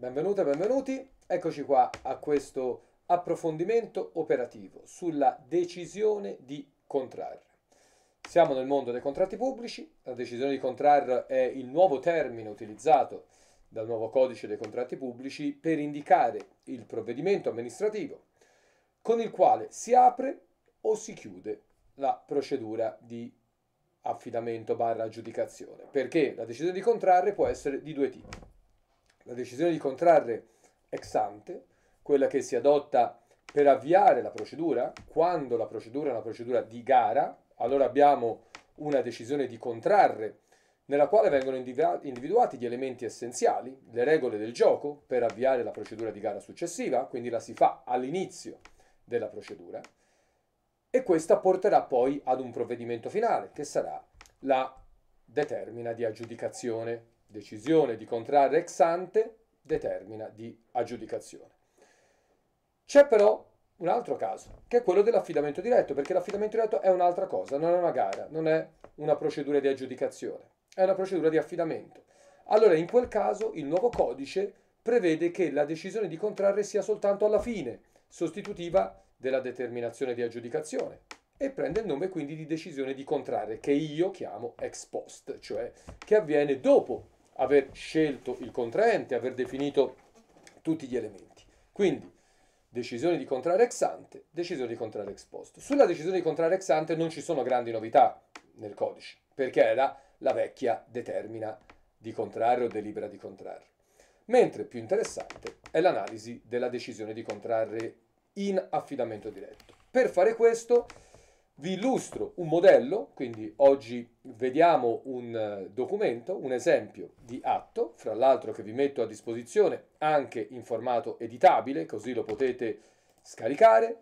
Benvenute, benvenuti. Eccoci qua a questo approfondimento operativo sulla decisione di contrarre. Siamo nel mondo dei contratti pubblici, la decisione di contrarre è il nuovo termine utilizzato dal nuovo codice dei contratti pubblici per indicare il provvedimento amministrativo con il quale si apre o si chiude la procedura di affidamento barra aggiudicazione, perché la decisione di contrarre può essere di due tipi la decisione di contrarre ex ante, quella che si adotta per avviare la procedura, quando la procedura è una procedura di gara, allora abbiamo una decisione di contrarre nella quale vengono individuati gli elementi essenziali, le regole del gioco per avviare la procedura di gara successiva, quindi la si fa all'inizio della procedura e questa porterà poi ad un provvedimento finale che sarà la determina di aggiudicazione decisione di contrarre ex ante determina di aggiudicazione. C'è però un altro caso, che è quello dell'affidamento diretto, perché l'affidamento diretto è un'altra cosa, non è una gara, non è una procedura di aggiudicazione, è una procedura di affidamento. Allora, in quel caso, il nuovo codice prevede che la decisione di contrarre sia soltanto alla fine, sostitutiva della determinazione di aggiudicazione, e prende il nome quindi di decisione di contrarre, che io chiamo ex post, cioè che avviene dopo aver scelto il contraente, aver definito tutti gli elementi. Quindi decisione di contrarre ex ante, decisione di contrarre ex post. Sulla decisione di contrarre ex ante non ci sono grandi novità nel codice, perché era la vecchia determina di contrarre o delibera di contrarre. Mentre più interessante è l'analisi della decisione di contrarre in affidamento diretto. Per fare questo vi illustro un modello, quindi oggi vediamo un eh, documento, un esempio di atto, fra l'altro che vi metto a disposizione anche in formato editabile, così lo potete scaricare,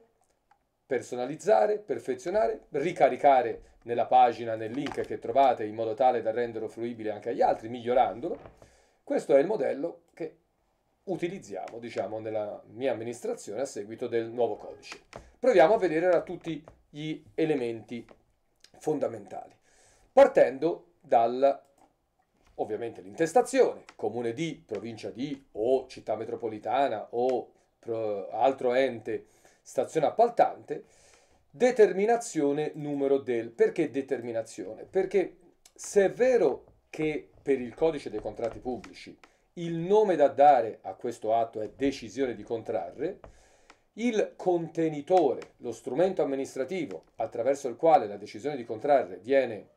personalizzare, perfezionare, ricaricare nella pagina, nel link che trovate in modo tale da renderlo fruibile anche agli altri, migliorandolo. Questo è il modello che utilizziamo, diciamo, nella mia amministrazione a seguito del nuovo codice. Proviamo a vedere ora tutti gli elementi fondamentali. Partendo dal ovviamente l'intestazione, comune di, provincia di o città metropolitana o altro ente, stazione appaltante, determinazione numero del. Perché determinazione? Perché se è vero che per il codice dei contratti pubblici il nome da dare a questo atto è decisione di contrarre, il contenitore, lo strumento amministrativo attraverso il quale la decisione di contrarre viene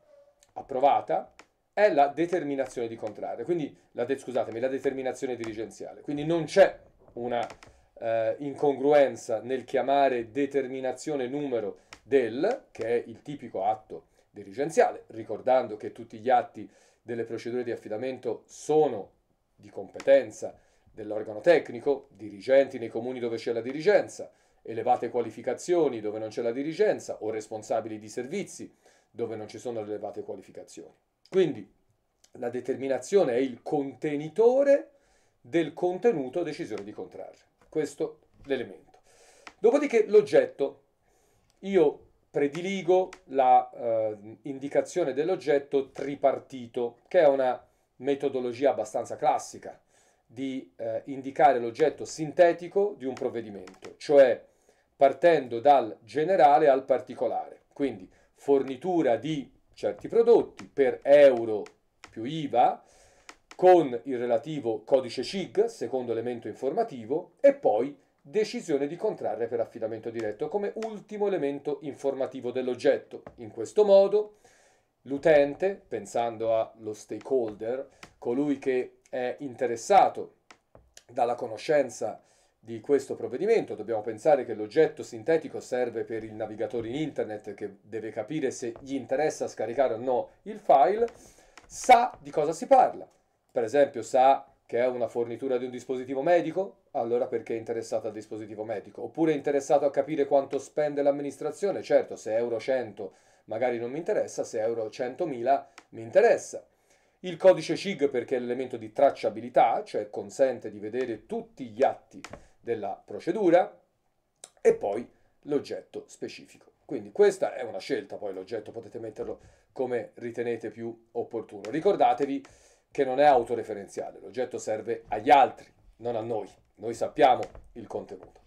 approvata, è la determinazione di contrarre, quindi la, de- scusatemi, la determinazione dirigenziale. Quindi non c'è una eh, incongruenza nel chiamare determinazione numero del, che è il tipico atto dirigenziale, ricordando che tutti gli atti delle procedure di affidamento sono di competenza dell'organo tecnico, dirigenti nei comuni dove c'è la dirigenza, elevate qualificazioni dove non c'è la dirigenza o responsabili di servizi dove non ci sono le elevate qualificazioni. Quindi la determinazione è il contenitore del contenuto decisione di contrarre. Questo l'elemento. Dopodiché l'oggetto. Io prediligo l'indicazione eh, dell'oggetto tripartito, che è una metodologia abbastanza classica di eh, indicare l'oggetto sintetico di un provvedimento, cioè partendo dal generale al particolare. Quindi fornitura di certi prodotti per euro più IVA con il relativo codice CIG, secondo elemento informativo, e poi decisione di contrarre per affidamento diretto come ultimo elemento informativo dell'oggetto. In questo modo l'utente, pensando allo stakeholder, colui che è interessato dalla conoscenza di questo provvedimento. Dobbiamo pensare che l'oggetto sintetico serve per il navigatore in internet che deve capire se gli interessa scaricare o no il file, sa di cosa si parla. Per esempio, sa che è una fornitura di un dispositivo medico, allora perché è interessato al dispositivo medico? Oppure è interessato a capire quanto spende l'amministrazione? Certo, se euro 100 magari non mi interessa, se euro 100.000 mi interessa il codice CIG perché è l'elemento di tracciabilità, cioè consente di vedere tutti gli atti della procedura, e poi l'oggetto specifico. Quindi questa è una scelta, poi l'oggetto potete metterlo come ritenete più opportuno. Ricordatevi che non è autoreferenziale, l'oggetto serve agli altri, non a noi. Noi sappiamo il contenuto.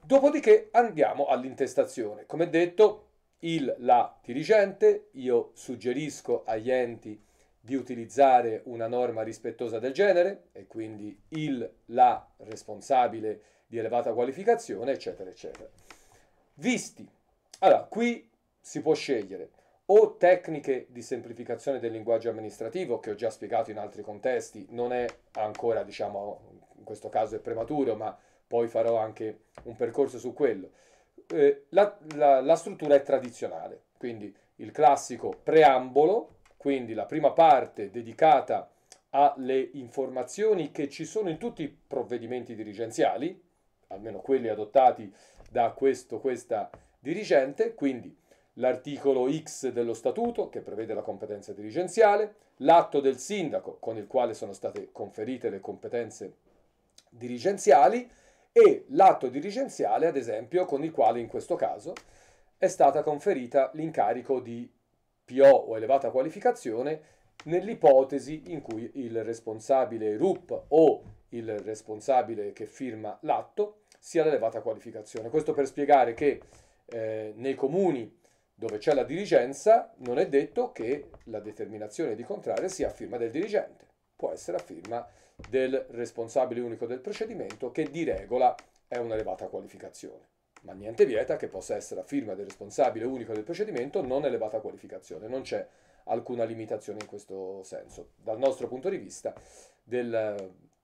Dopodiché andiamo all'intestazione. Come detto, il la dirigente, io suggerisco agli enti di utilizzare una norma rispettosa del genere e quindi il la responsabile di elevata qualificazione, eccetera, eccetera. Visti. Allora, qui si può scegliere o tecniche di semplificazione del linguaggio amministrativo che ho già spiegato in altri contesti, non è ancora, diciamo, in questo caso è prematuro, ma poi farò anche un percorso su quello eh, la, la, la struttura è tradizionale, quindi il classico preambolo, quindi la prima parte dedicata alle informazioni che ci sono in tutti i provvedimenti dirigenziali, almeno quelli adottati da questo, questa dirigente, quindi l'articolo X dello statuto che prevede la competenza dirigenziale, l'atto del sindaco con il quale sono state conferite le competenze dirigenziali, e l'atto dirigenziale, ad esempio, con il quale in questo caso è stata conferita l'incarico di PO o elevata qualificazione nell'ipotesi in cui il responsabile RUP o il responsabile che firma l'atto sia l'elevata qualificazione. Questo per spiegare che eh, nei comuni dove c'è la dirigenza non è detto che la determinazione di contrario sia a firma del dirigente, può essere a firma del del responsabile unico del procedimento che di regola è un'elevata qualificazione. Ma niente vieta che possa essere a firma del responsabile unico del procedimento non elevata qualificazione, non c'è alcuna limitazione in questo senso. Dal nostro punto di vista, della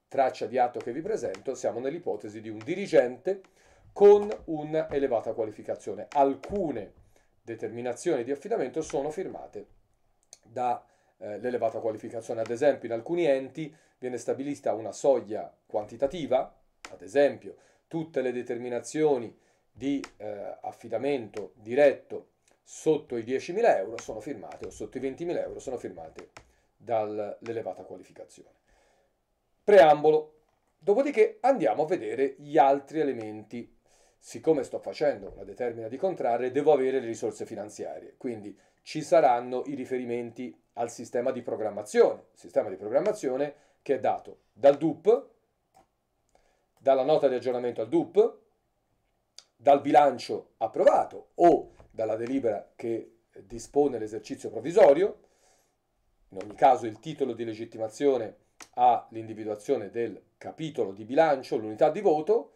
traccia di atto che vi presento, siamo nell'ipotesi di un dirigente con un'elevata qualificazione. Alcune determinazioni di affidamento sono firmate dall'elevata eh, qualificazione, ad esempio in alcuni enti viene stabilita una soglia quantitativa, ad esempio tutte le determinazioni di eh, affidamento diretto sotto i 10.000 euro sono firmate o sotto i 20.000 euro sono firmate dall'elevata qualificazione. Preambolo. Dopodiché andiamo a vedere gli altri elementi. Siccome sto facendo una determina di contrarre, devo avere le risorse finanziarie, quindi ci saranno i riferimenti al sistema di programmazione. Il sistema di programmazione che è dato dal DUP, dalla nota di aggiornamento al DUP, dal bilancio approvato o dalla delibera che dispone l'esercizio provvisorio, in ogni caso il titolo di legittimazione ha l'individuazione del capitolo di bilancio, l'unità di voto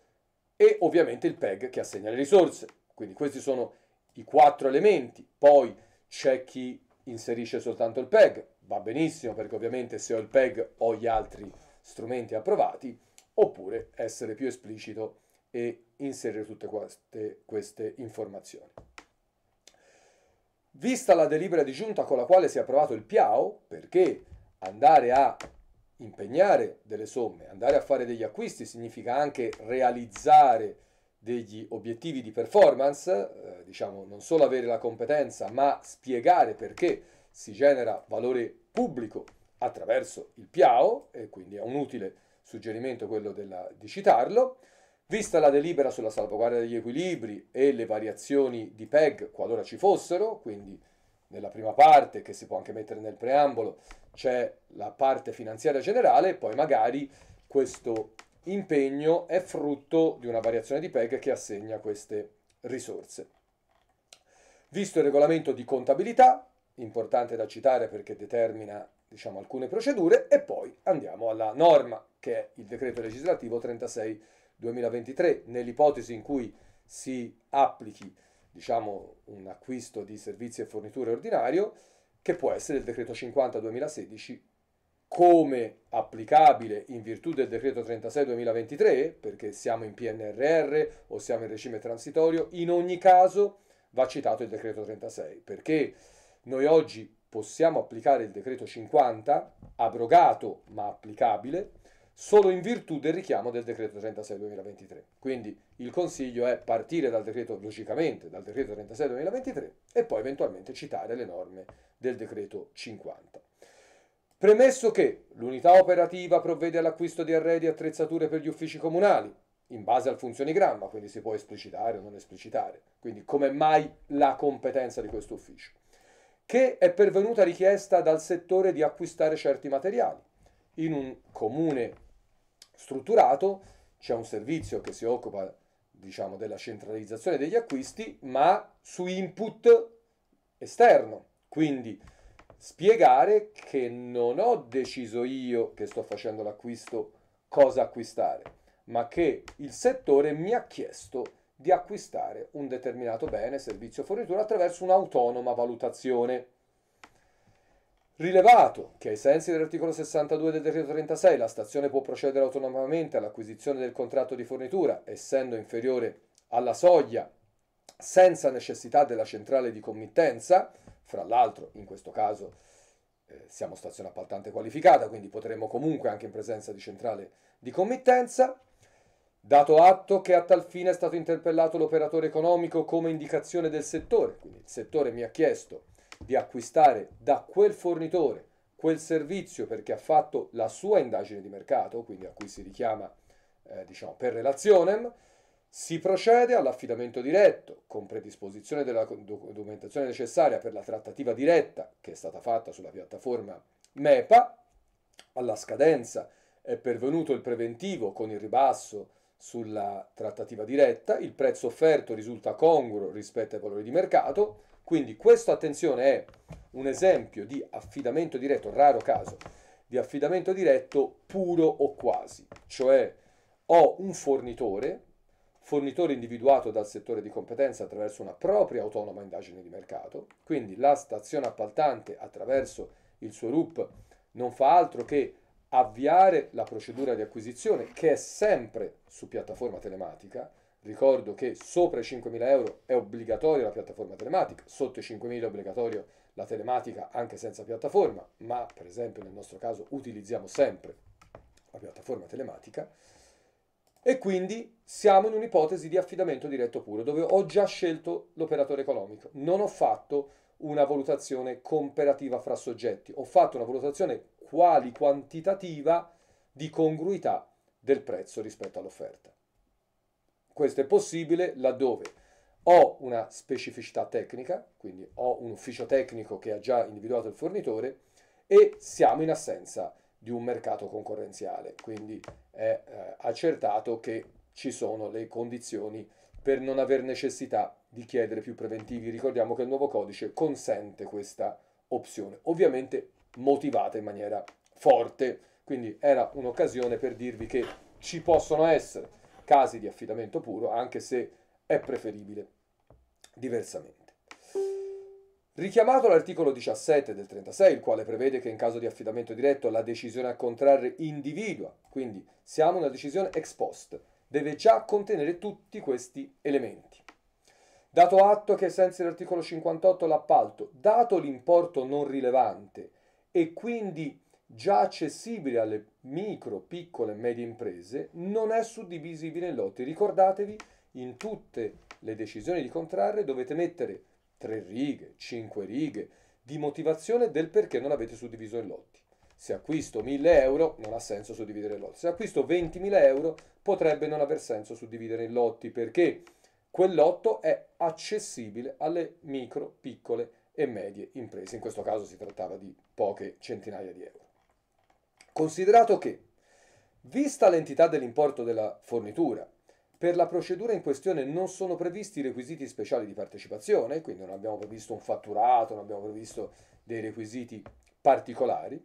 e ovviamente il PEG che assegna le risorse. Quindi questi sono i quattro elementi, poi c'è chi inserisce soltanto il PEG, va benissimo perché ovviamente se ho il PEG ho gli altri strumenti approvati, oppure essere più esplicito e inserire tutte queste, queste informazioni. Vista la delibera di giunta con la quale si è approvato il PIAO, perché andare a impegnare delle somme, andare a fare degli acquisti significa anche realizzare degli obiettivi di performance, eh, diciamo non solo avere la competenza, ma spiegare perché si genera valore pubblico attraverso il Piao, e quindi è un utile suggerimento quello della, di citarlo. Vista la delibera sulla salvaguardia degli equilibri e le variazioni di PEG qualora ci fossero, quindi nella prima parte, che si può anche mettere nel preambolo, c'è la parte finanziaria generale, e poi magari questo impegno è frutto di una variazione di PEG che assegna queste risorse. Visto il regolamento di contabilità, importante da citare perché determina diciamo, alcune procedure, e poi andiamo alla norma, che è il decreto legislativo 36-2023, nell'ipotesi in cui si applichi diciamo, un acquisto di servizi e forniture ordinario, che può essere il decreto 50-2016 come applicabile in virtù del decreto 36-2023, perché siamo in PNRR o siamo in regime transitorio, in ogni caso va citato il decreto 36, perché noi oggi possiamo applicare il decreto 50, abrogato ma applicabile, solo in virtù del richiamo del decreto 36 2023. Quindi il consiglio è partire dal decreto, logicamente, dal decreto 36 2023 e poi eventualmente citare le norme del decreto 50. Premesso che l'unità operativa provvede all'acquisto di arredi e attrezzature per gli uffici comunali, in base al funzionigramma, quindi si può esplicitare o non esplicitare, quindi come mai la competenza di questo ufficio che è pervenuta richiesta dal settore di acquistare certi materiali. In un comune strutturato c'è un servizio che si occupa diciamo, della centralizzazione degli acquisti, ma su input esterno. Quindi spiegare che non ho deciso io che sto facendo l'acquisto cosa acquistare, ma che il settore mi ha chiesto di acquistare un determinato bene, servizio o fornitura attraverso un'autonoma valutazione. Rilevato che ai sensi dell'articolo 62 del decreto 36 la stazione può procedere autonomamente all'acquisizione del contratto di fornitura, essendo inferiore alla soglia senza necessità della centrale di committenza, fra l'altro in questo caso eh, siamo stazione appaltante qualificata, quindi potremmo comunque anche in presenza di centrale di committenza, Dato atto che a tal fine è stato interpellato l'operatore economico come indicazione del settore, quindi il settore mi ha chiesto di acquistare da quel fornitore quel servizio perché ha fatto la sua indagine di mercato, quindi a cui si richiama eh, diciamo, per relazione, si procede all'affidamento diretto con predisposizione della documentazione necessaria per la trattativa diretta che è stata fatta sulla piattaforma MEPA, alla scadenza è pervenuto il preventivo con il ribasso sulla trattativa diretta, il prezzo offerto risulta congruo rispetto ai valori di mercato, quindi questo attenzione è un esempio di affidamento diretto, raro caso, di affidamento diretto puro o quasi, cioè ho un fornitore, fornitore individuato dal settore di competenza attraverso una propria autonoma indagine di mercato, quindi la stazione appaltante attraverso il suo RUP non fa altro che avviare la procedura di acquisizione che è sempre su piattaforma telematica. Ricordo che sopra i 5.000 euro è obbligatoria la piattaforma telematica, sotto i 5.000 è obbligatorio la telematica anche senza piattaforma, ma per esempio nel nostro caso utilizziamo sempre la piattaforma telematica e quindi siamo in un'ipotesi di affidamento diretto puro dove ho già scelto l'operatore economico, non ho fatto una valutazione comparativa fra soggetti, ho fatto una valutazione quali quantitativa di congruità del prezzo rispetto all'offerta. Questo è possibile laddove ho una specificità tecnica, quindi ho un ufficio tecnico che ha già individuato il fornitore e siamo in assenza di un mercato concorrenziale, quindi è eh, accertato che ci sono le condizioni per non aver necessità di chiedere più preventivi. Ricordiamo che il nuovo codice consente questa opzione. Ovviamente motivata in maniera forte. Quindi era un'occasione per dirvi che ci possono essere casi di affidamento puro, anche se è preferibile diversamente. Richiamato l'articolo 17 del 36, il quale prevede che in caso di affidamento diretto la decisione a contrarre individua, quindi siamo una decisione ex post, deve già contenere tutti questi elementi. Dato atto che ai sensi dell'articolo 58 l'appalto, dato l'importo non rilevante e quindi già accessibile alle micro, piccole e medie imprese, non è suddivisibile in lotti. Ricordatevi, in tutte le decisioni di contrarre dovete mettere tre righe, cinque righe di motivazione del perché non avete suddiviso in lotti. Se acquisto 1000 euro non ha senso suddividere in lotti, se acquisto 20.000 euro potrebbe non aver senso suddividere in lotti perché quel lotto è accessibile alle micro, piccole e medie imprese. In questo caso si trattava di poche centinaia di euro. Considerato che, vista l'entità dell'importo della fornitura, per la procedura in questione non sono previsti requisiti speciali di partecipazione, quindi non abbiamo previsto un fatturato, non abbiamo previsto dei requisiti particolari,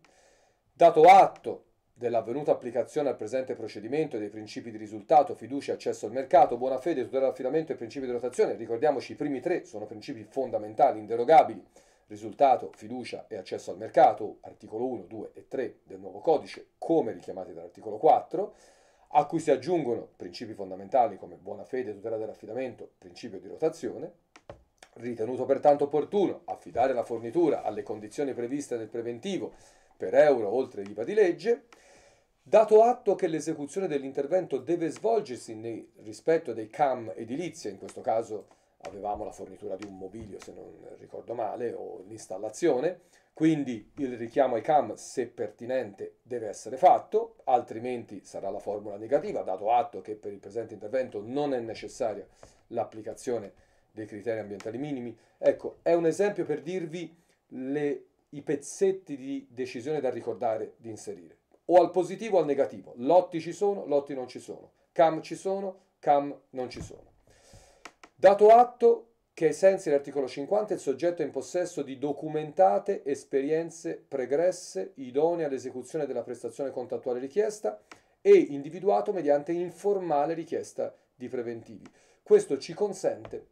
dato atto dell'avvenuta applicazione al presente procedimento e dei principi di risultato, fiducia, accesso al mercato, buona fede, tutela dell'affidamento e principi di rotazione, ricordiamoci i primi tre sono principi fondamentali, inderogabili Risultato, fiducia e accesso al mercato, articolo 1, 2 e 3 del nuovo codice, come richiamati dall'articolo 4, a cui si aggiungono principi fondamentali come buona fede, tutela dell'affidamento, principio di rotazione, ritenuto pertanto opportuno affidare la fornitura alle condizioni previste nel preventivo per euro oltre l'IVA di legge, Dato atto che l'esecuzione dell'intervento deve svolgersi nel rispetto dei CAM edilizia, in questo caso avevamo la fornitura di un mobilio, se non ricordo male, o l'installazione, quindi il richiamo ai CAM, se pertinente, deve essere fatto, altrimenti sarà la formula negativa, dato atto che per il presente intervento non è necessaria l'applicazione dei criteri ambientali minimi. Ecco, è un esempio per dirvi le, i pezzetti di decisione da ricordare di inserire. O al positivo o al negativo. Lotti ci sono, lotti non ci sono. CAM ci sono, CAM non ci sono. Dato atto che ai sensi dell'articolo 50 il soggetto è in possesso di documentate esperienze pregresse idonee all'esecuzione della prestazione contrattuale richiesta e individuato mediante informale richiesta di preventivi. Questo ci consente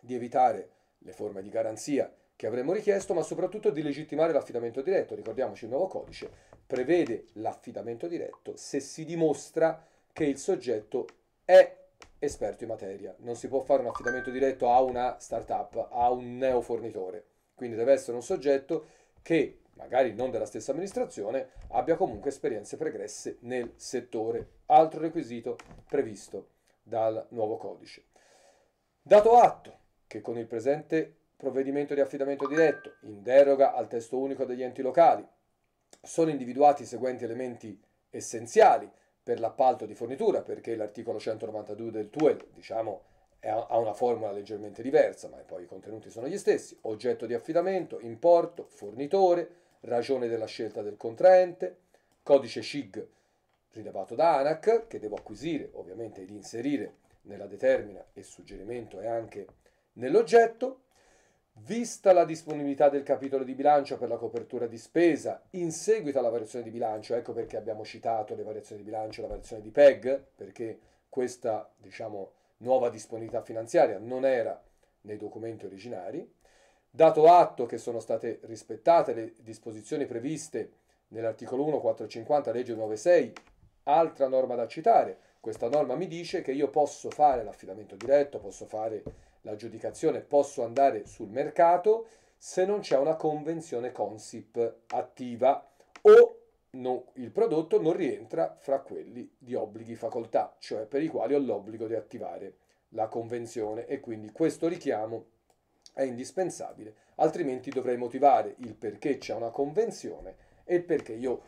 di evitare le forme di garanzia che avremmo richiesto, ma soprattutto di legittimare l'affidamento diretto. Ricordiamoci, il nuovo codice prevede l'affidamento diretto se si dimostra che il soggetto è esperto in materia. Non si può fare un affidamento diretto a una startup, a un neo fornitore. Quindi deve essere un soggetto che, magari non della stessa amministrazione, abbia comunque esperienze pregresse nel settore. Altro requisito previsto dal nuovo codice. Dato atto che con il presente provvedimento di affidamento diretto, in deroga al testo unico degli enti locali, sono individuati i seguenti elementi essenziali per l'appalto di fornitura, perché l'articolo 192 del TUEL, diciamo, ha una formula leggermente diversa, ma poi i contenuti sono gli stessi, oggetto di affidamento, importo, fornitore, ragione della scelta del contraente, codice SIG rilevato da ANAC, che devo acquisire ovviamente ed inserire nella determina e suggerimento e anche nell'oggetto, Vista la disponibilità del capitolo di bilancio per la copertura di spesa, in seguito alla variazione di bilancio, ecco perché abbiamo citato le variazioni di bilancio e la variazione di PEG, perché questa diciamo, nuova disponibilità finanziaria non era nei documenti originari, dato atto che sono state rispettate le disposizioni previste nell'articolo 1, 450, legge 96, altra norma da citare, questa norma mi dice che io posso fare l'affidamento diretto, posso fare l'aggiudicazione posso andare sul mercato se non c'è una convenzione Consip attiva o non, il prodotto non rientra fra quelli di obblighi facoltà, cioè per i quali ho l'obbligo di attivare la convenzione e quindi questo richiamo è indispensabile, altrimenti dovrei motivare il perché c'è una convenzione e il perché io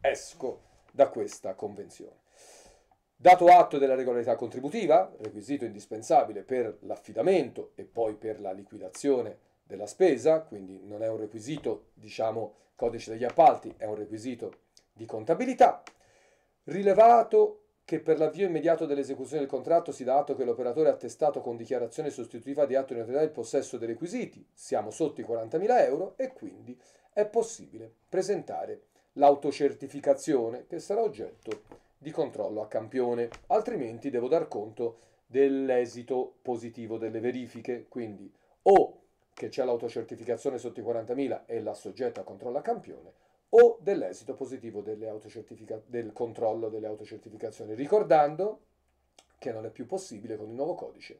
esco da questa convenzione. Dato atto della regolarità contributiva, requisito indispensabile per l'affidamento e poi per la liquidazione della spesa, quindi non è un requisito, diciamo, codice degli appalti, è un requisito di contabilità. Rilevato che per l'avvio immediato dell'esecuzione del contratto si dà atto che l'operatore ha attestato con dichiarazione sostitutiva di atto di notorietà il possesso dei requisiti, siamo sotto i 40.000 euro e quindi è possibile presentare l'autocertificazione che sarà oggetto di di controllo a campione, altrimenti devo dar conto dell'esito positivo delle verifiche, quindi o che c'è l'autocertificazione sotto i 40.000 e la soggetta a controllo a campione, o dell'esito positivo autocertifica- del controllo delle autocertificazioni, ricordando che non è più possibile con il nuovo codice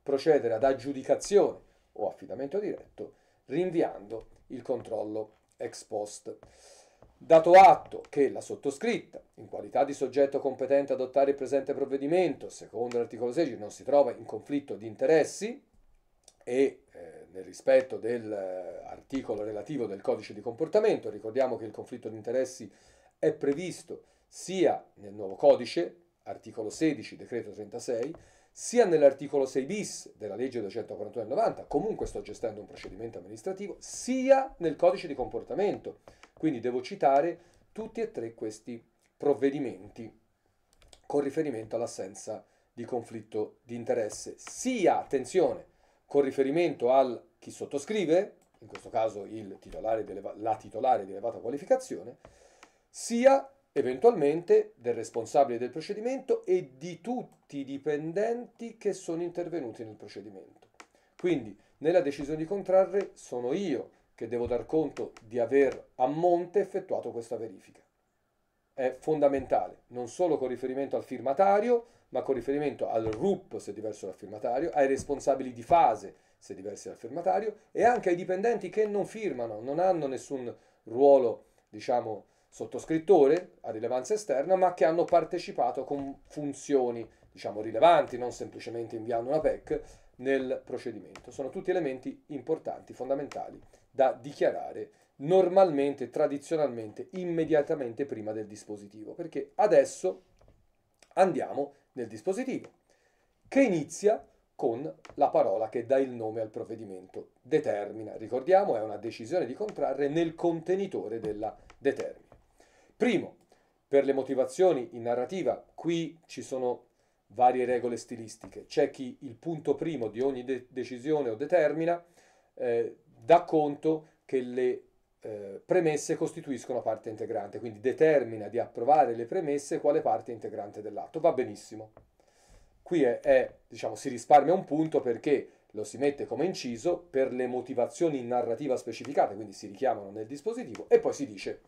procedere ad aggiudicazione o affidamento diretto rinviando il controllo ex post. Dato atto che la sottoscritta, in qualità di soggetto competente ad adottare il presente provvedimento, secondo l'articolo 16, non si trova in conflitto di interessi e eh, nel rispetto dell'articolo eh, relativo del codice di comportamento, ricordiamo che il conflitto di interessi è previsto sia nel nuovo codice, articolo 16, decreto 36, sia nell'articolo 6 bis della legge 241 del 90, comunque sto gestendo un procedimento amministrativo, sia nel codice di comportamento quindi devo citare tutti e tre questi provvedimenti con riferimento all'assenza di conflitto di interesse, sia, attenzione, con riferimento al chi sottoscrive, in questo caso titolare la titolare di elevata qualificazione, sia eventualmente del responsabile del procedimento e di tutti i dipendenti che sono intervenuti nel procedimento. Quindi nella decisione di contrarre sono io che devo dar conto di aver a monte effettuato questa verifica. È fondamentale, non solo con riferimento al firmatario, ma con riferimento al RUP se diverso dal firmatario, ai responsabili di fase se diversi dal firmatario e anche ai dipendenti che non firmano, non hanno nessun ruolo, diciamo, sottoscrittore a rilevanza esterna, ma che hanno partecipato con funzioni, diciamo, rilevanti, non semplicemente inviando una PEC nel procedimento. Sono tutti elementi importanti, fondamentali da dichiarare normalmente, tradizionalmente, immediatamente prima del dispositivo, perché adesso andiamo nel dispositivo, che inizia con la parola che dà il nome al provvedimento, determina. Ricordiamo, è una decisione di contrarre nel contenitore della determina. Primo, per le motivazioni in narrativa, qui ci sono varie regole stilistiche. C'è chi il punto primo di ogni de decisione o determina eh, dà conto che le eh, premesse costituiscono parte integrante, quindi determina di approvare le premesse quale parte integrante dell'atto. Va benissimo. Qui è, è, diciamo, si risparmia un punto perché lo si mette come inciso per le motivazioni in narrativa specificate, quindi si richiamano nel dispositivo, e poi si dice,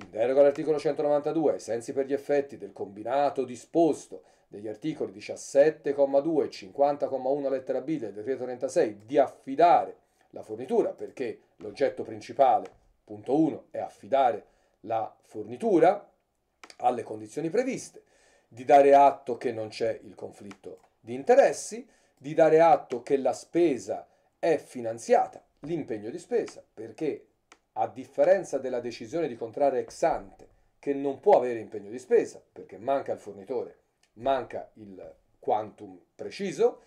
in deroga all'articolo 192, ai sensi per gli effetti del combinato disposto degli articoli 17,2 e 50,1 lettera B del decreto 36, di affidare la fornitura perché l'oggetto principale, punto 1, è affidare la fornitura alle condizioni previste, di dare atto che non c'è il conflitto di interessi, di dare atto che la spesa è finanziata, l'impegno di spesa, perché a differenza della decisione di contrarre ex ante, che non può avere impegno di spesa, perché manca il fornitore, manca il quantum preciso,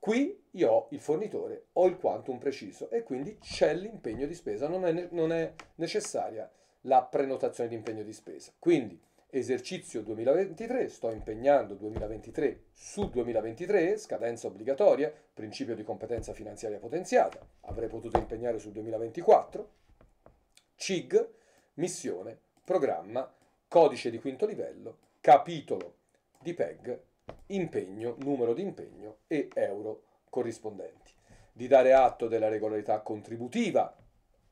Qui io ho il fornitore, ho il quantum preciso e quindi c'è l'impegno di spesa, non è, non è necessaria la prenotazione di impegno di spesa. Quindi esercizio 2023, sto impegnando 2023 su 2023, scadenza obbligatoria, principio di competenza finanziaria potenziata, avrei potuto impegnare sul 2024, CIG, missione, programma, codice di quinto livello, capitolo di PEG impegno, numero di impegno e euro corrispondenti, di dare atto della regolarità contributiva,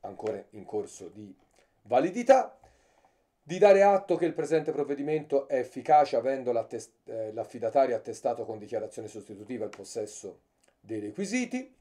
ancora in corso di validità, di dare atto che il presente provvedimento è efficace avendo eh, l'affidatario attestato con dichiarazione sostitutiva il possesso dei requisiti,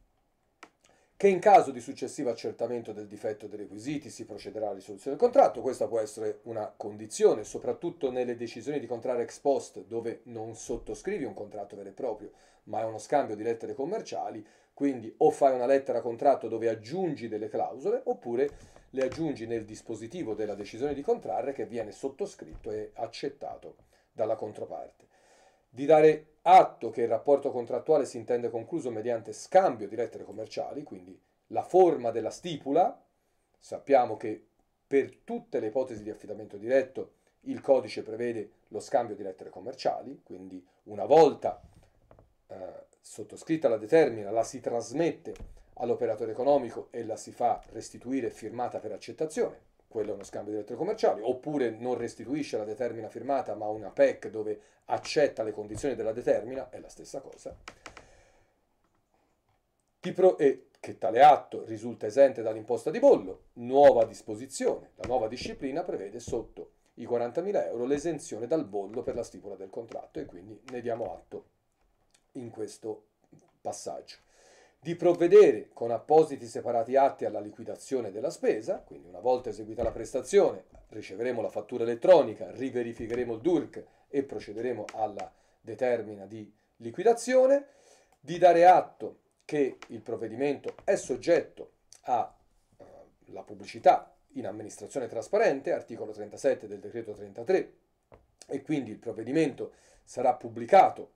che in caso di successivo accertamento del difetto dei requisiti si procederà alla risoluzione del contratto. Questa può essere una condizione, soprattutto nelle decisioni di contrarre ex post, dove non sottoscrivi un contratto vero e proprio, ma è uno scambio di lettere commerciali, quindi o fai una lettera contratto dove aggiungi delle clausole, oppure le aggiungi nel dispositivo della decisione di contrarre che viene sottoscritto e accettato dalla controparte di dare atto che il rapporto contrattuale si intende concluso mediante scambio di lettere commerciali, quindi la forma della stipula, sappiamo che per tutte le ipotesi di affidamento diretto il codice prevede lo scambio di lettere commerciali, quindi una volta eh, sottoscritta la determina la si trasmette all'operatore economico e la si fa restituire firmata per accettazione quello è uno scambio di lettere commerciali, oppure non restituisce la determina firmata ma una PEC dove accetta le condizioni della determina, è la stessa cosa, e che tale atto risulta esente dall'imposta di bollo, nuova disposizione, la nuova disciplina prevede sotto i 40.000 euro l'esenzione dal bollo per la stipula del contratto e quindi ne diamo atto in questo passaggio di provvedere con appositi separati atti alla liquidazione della spesa, quindi una volta eseguita la prestazione riceveremo la fattura elettronica, riverificheremo il DURC e procederemo alla determina di liquidazione, di dare atto che il provvedimento è soggetto alla eh, pubblicità in amministrazione trasparente, articolo 37 del decreto 33, e quindi il provvedimento sarà pubblicato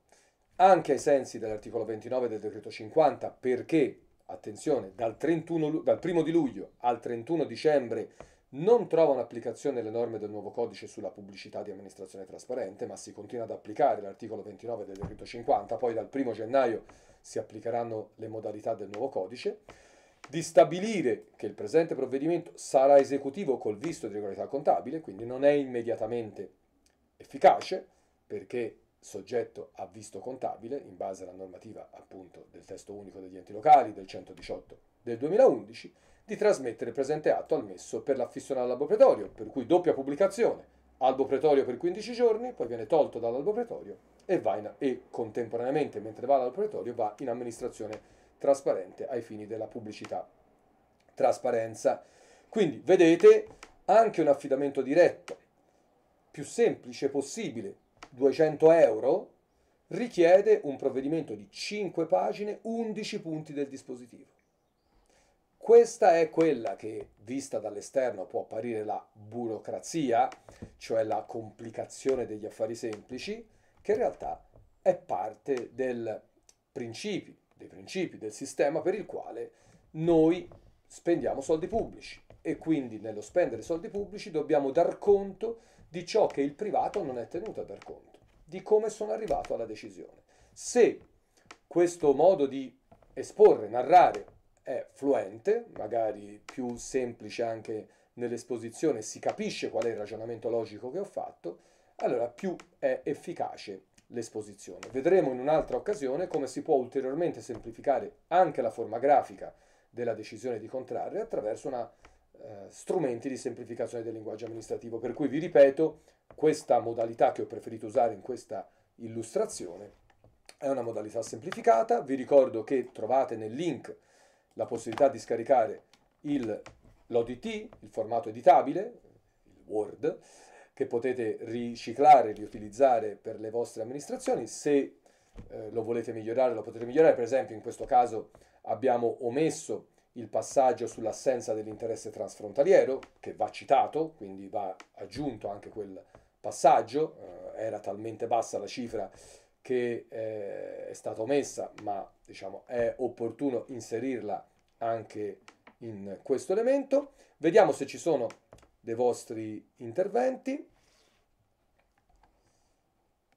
anche ai sensi dell'articolo 29 del decreto 50, perché, attenzione, dal, 31, dal 1 di luglio al 31 dicembre non trovano applicazione le norme del nuovo codice sulla pubblicità di amministrazione trasparente, ma si continua ad applicare l'articolo 29 del decreto 50, poi dal 1 gennaio si applicheranno le modalità del nuovo codice, di stabilire che il presente provvedimento sarà esecutivo col visto di regolarità contabile, quindi non è immediatamente efficace, perché soggetto a visto contabile, in base alla normativa appunto del testo unico degli enti locali del 118 del 2011, di trasmettere presente atto al messo per l'affissione all'albo pretorio, per cui doppia pubblicazione, albo pretorio per 15 giorni, poi viene tolto dall'albo pretorio e, va in, e contemporaneamente mentre va all'albo pretorio va in amministrazione trasparente ai fini della pubblicità. Trasparenza. Quindi vedete anche un affidamento diretto, più semplice possibile, 200 euro richiede un provvedimento di 5 pagine, 11 punti del dispositivo. Questa è quella che, vista dall'esterno, può apparire la burocrazia, cioè la complicazione degli affari semplici, che in realtà è parte principi, dei principi del sistema per il quale noi spendiamo soldi pubblici e quindi nello spendere soldi pubblici dobbiamo dar conto di ciò che il privato non è tenuto a dar conto, di come sono arrivato alla decisione. Se questo modo di esporre, narrare è fluente, magari più semplice anche nell'esposizione, si capisce qual è il ragionamento logico che ho fatto, allora più è efficace l'esposizione. Vedremo in un'altra occasione come si può ulteriormente semplificare anche la forma grafica della decisione di contrarre attraverso una eh, strumenti di semplificazione del linguaggio amministrativo. Per cui vi ripeto, questa modalità che ho preferito usare in questa illustrazione è una modalità semplificata. Vi ricordo che trovate nel link la possibilità di scaricare il, l'ODT, il formato editabile, il Word, che potete riciclare, riutilizzare per le vostre amministrazioni. Se eh, lo volete migliorare, lo potete migliorare. Per esempio, in questo caso abbiamo omesso il passaggio sull'assenza dell'interesse trasfrontaliero, che va citato, quindi va aggiunto anche quel passaggio, eh, era talmente bassa la cifra che eh, è stata omessa, ma diciamo, è opportuno inserirla anche in questo elemento. Vediamo se ci sono dei vostri interventi.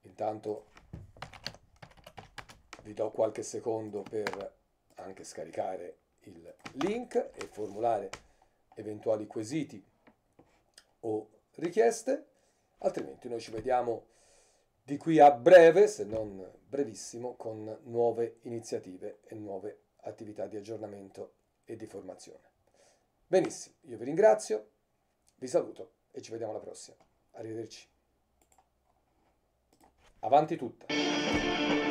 Intanto vi do qualche secondo per anche scaricare il link e formulare eventuali quesiti o richieste, altrimenti noi ci vediamo di qui a breve, se non brevissimo, con nuove iniziative e nuove attività di aggiornamento e di formazione. Benissimo, io vi ringrazio, vi saluto e ci vediamo alla prossima. Arrivederci. Avanti tutta!